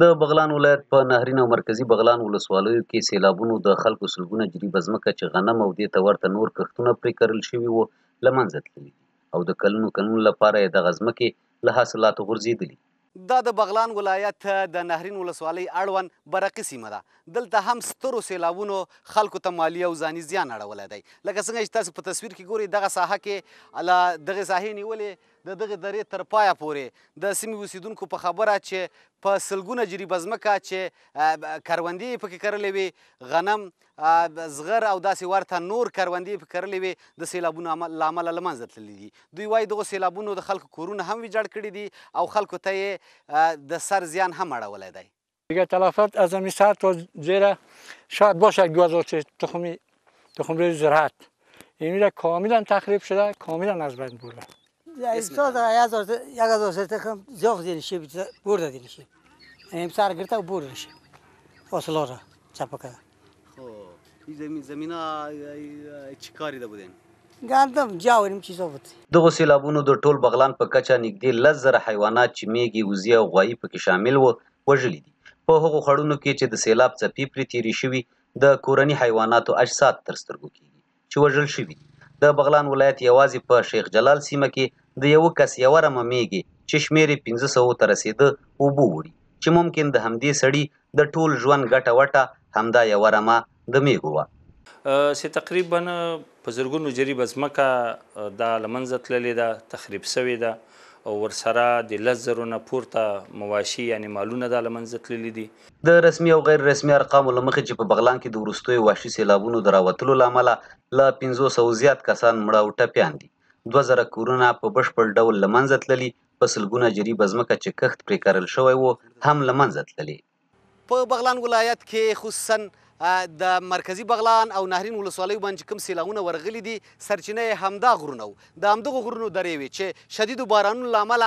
د بغلان ولایت په نهرین او مرکزی بغلان ولسوالیو کې سیلابونو د خلکو سلګونه جریبه ځمکه چې غنم او دې ته ورته نور کښتونه پرې کرل شوي وو له منځه تللي او د کلونو کلونو لپاره یې دغه ځمکې له حاصلاتو غورځېدلي دا د بغلان ولایت د نهرین ولسوالۍ اړوند برقي سیمه ده دلته هم سترو سیلابونو خلکو ته مالی او ځاني زیان اړولی دی لکه څنګه چې تاسو په تصویر کې ګورئ دغه ساحه کې له دغې ساحې نیولې د دغه درې تر پایه پورې د سیمې اوسیدونکو په خبره چې په سلګونه جریبه ځمکه چې کروندې یې پکې کرلې وي غنم زغر او داسې ورته نور کروندې یې پکې کرلې وي د سیلابونو له امله له منځه تللي دي دوی وایي دغو سیلابونو د خلکو کورونه هم ویجاړ کړي دي او خلکو ته یې د سر زیان هم اړولی دی دیگه تلفات از همین سر تا زیر شاید باشد گوازات تخمی تخم زراعت این را کاملا تخریب شده کاملا از بین برده Ya iftar oh, da yaz orta, yagaz orta takım zor denişi, burada denişi. Yani imsar girtak burada denişi. Osulora, çapaka. زمینه چې کاری ده بودین ګاندم جاورم چې زوبت دغه سیلابونو د ټول بغلان په کچه نږدې لز زره حیوانات چې میږي وزي او غوایي پکې شامل و وژلې دي په هغو خړونو کې چې د سیلاب څپې پرې تیرې شوي د کورني حیواناتو اجساد تر سترګو کیږي چې وژل شوي د بغلان ولایت یوازې په شیخ جلال سیمه کې د یو کس یو رمه میږي چې شمیر یې پنځه سوو ته رسیده اوبه وړي چې ممکن د همدې سړي د ټول ژوند ګټه وټه همدا یو رمه د میږو وه سي تقریبا په زرګونو جری بزمکه د لمنځه تللې ده تخریب شوې ده او ورسره د لزرونه پورته مواشي یعنی مالونه د لمنځه تللې دي د رسمي او غیر رسمي ارقامو لمخې چې په بغلان کې د ورستوي وحشي سیلابونو دراوتلو لامل لا 500 زیات کسان مړه او ټپيان دي دوه زره کورونه په بشپړ ډول له منځه تللي په سلګونه جریبه ځمکه چې کښت پرې کرل شوی و هم له منځه تللي په بغلان ولایت کې خصوصا د مرکزی بغلان او نهرین ولسوالۍ باندې کوم سیلاونه ورغلي دي سرچینه همدا غرونه د همدغه غرونو درې وي چې شدید بارانونو لامل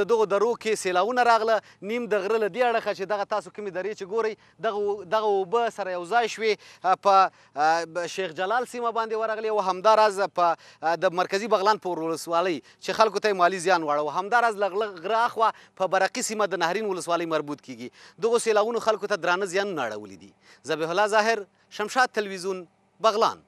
د دغه درو کې سیلاونه راغله نیم د غره له دې اړخه چې دغه تاسو کومې درې چې ګورئ دغه دغه اوبه سره یو ځای شوې په شیخ جلال سیمه باندې ورغلې او همداراز په د مرکزی بغلان په ولسوالۍ چې خلکو ته مالی زیان واړو همداراز لغلغ غره اخوا په برقي سیمه د نهرین ولسوالۍ مربوط کیږي دغه سیلاونو خلکو ته درانه زیان نړولې دي زبیح الله ظاهر شمشاد تلفزيون بغلان